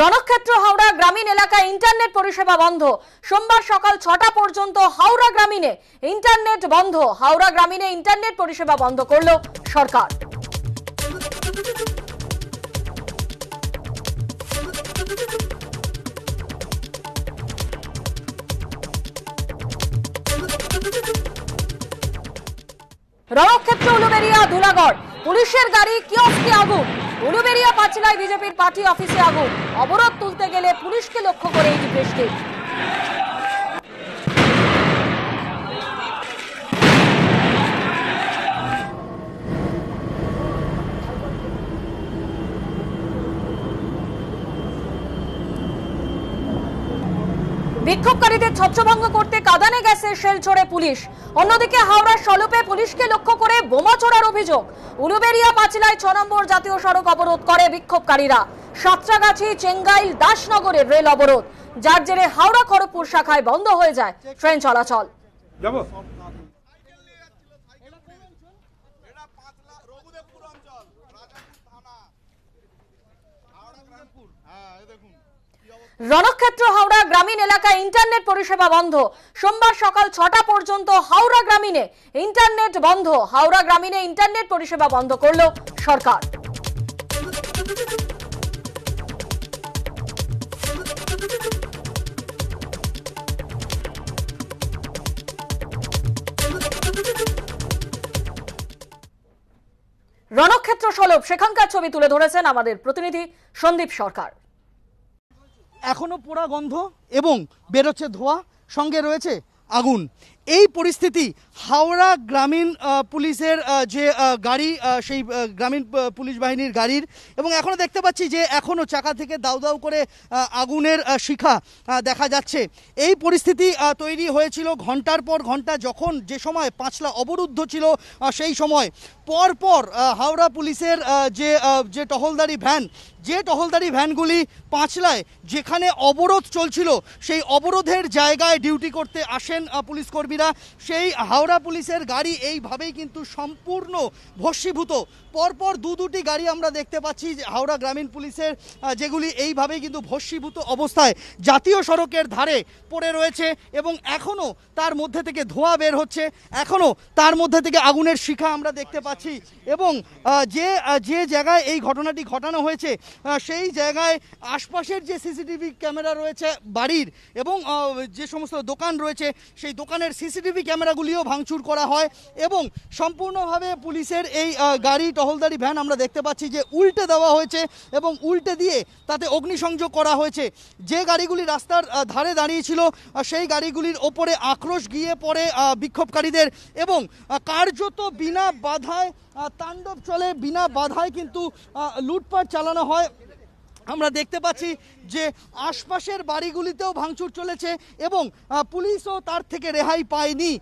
রণক্ষেত্র হাওড়া গ্রামীণ এলাকায় ইন্টারনেট পরিষেবা বন্ধ সোমবার সকাল ছটা পর্যন্ত হাওড়া গ্রামীণে ইন্টারনেট বন্ধ হাওড়া গ্রামীণে ইন্টারনেট পরিষেবা বন্ধ করল সরকার রণক্ষেত্র উলুবেরিয়া ধুলাগড় পুলিশের গাড়ি কিয়স্কে আগুন উলুবেরিয়া পাঁচলায় বিজেপির পার্টি অফিসে আগুন অবরোধ তুলতে গেলে পুলিশকে লক্ষ্য করে এই জিজ্ঞেস বিক্ষোভকারীদের ছত্রভঙ্গ করতে কাদানে গেছে শেল ছড়ে পুলিশ অন্যদিকে হাওড়ার স্বলপে পুলিশকে লক্ষ্য করে বোমা ছোড়ার অভিযোগ উলুবেরিয়া পাঁচিলায় ছ নম্বর জাতীয় সড়ক অবরোধ করে বিক্ষোভকারীরা সাঁতরাগাছি চেঙ্গাইল দাসনগরের রেল অবরোধ যার জেরে হাওড়া খড়গপুর শাখায় বন্ধ হয়ে যায় ট্রেন চলাচল হ্যাঁ দেখুন রণক্ষেত্র হাওড়া গ্রামীণ এলাকায় ইন্টারনেট পরিষেবা বন্ধ সোমবার সকাল ছটা পর্যন্ত হাওড়া গ্রামীণে ইন্টারনেট বন্ধ হাওড়া গ্রামীণে ইন্টারনেট পরিষেবা বন্ধ করল সরকার রণক্ষেত্র সলভ সেখানকার ছবি তুলে ধরেছেন আমাদের প্রতিনিধি সন্দীপ সরকার এখনও পোড়া গন্ধ এবং বেরোচ্ছে ধোয়া সঙ্গে রয়েছে আগুন এই পরিস্থিতি হাওড়া গ্রামীণ পুলিশের যে গাড়ি সেই গ্রামীণ পুলিশ বাহিনীর গাড়ির এবং এখনও দেখতে পাচ্ছি যে এখনও চাকা থেকে দাউ দাউ করে আগুনের শিখা দেখা যাচ্ছে এই পরিস্থিতি তৈরি হয়েছিল ঘন্টার পর ঘন্টা যখন যে সময় পাঁচলা অবরুদ্ধ ছিল সেই সময় পর পর হাওড়া পুলিশের যে যে টহলদারি ভ্যান যে টহলদারি ভ্যানগুলি পাঁচলায় যেখানে অবরোধ চলছিল সেই অবরোধের জায়গায় ডিউটি করতে আসেন পুলিশ কর্মী কর্মীরা সেই হাওড়া পুলিশের গাড়ি এইভাবেই কিন্তু সম্পূর্ণ ভস্মীভূত পরপর দু দুটি গাড়ি আমরা দেখতে পাচ্ছি হাওড়া গ্রামীণ পুলিশের যেগুলি এইভাবেই কিন্তু ভস্মীভূত অবস্থায় জাতীয় সড়কের ধারে পড়ে রয়েছে এবং এখনও তার মধ্যে থেকে ধোঁয়া বের হচ্ছে এখনও তার মধ্যে থেকে আগুনের শিখা আমরা দেখতে পাচ্ছি এবং যে যে জায়গায় এই ঘটনাটি ঘটানো হয়েছে সেই জায়গায় আশপাশের যে সিসিটিভি ক্যামেরা রয়েছে বাড়ির এবং যে সমস্ত দোকান রয়েছে সেই দোকানের সিসিটিভি ক্যামেরাগুলিও ভাঙচুর করা হয় এবং সম্পূর্ণভাবে পুলিশের এই গাড়ি টহলদারি ভ্যান আমরা দেখতে পাচ্ছি যে উল্টে দেওয়া হয়েছে এবং উল্টে দিয়ে তাতে অগ্নিসংযোগ করা হয়েছে যে গাড়িগুলি রাস্তার ধারে দাঁড়িয়েছিল সেই গাড়িগুলির ওপরে আক্রোশ গিয়ে পড়ে বিক্ষোভকারীদের এবং কার্যত বিনা বাধায় তাণ্ডব চলে বিনা বাধায় কিন্তু লুটপাট চালানো হয় আমরা দেখতে পাচ্ছি যে আশপাশের বাড়িগুলিতেও ভাঙচুর চলেছে এবং পুলিশও তার থেকে রেহাই পায়নি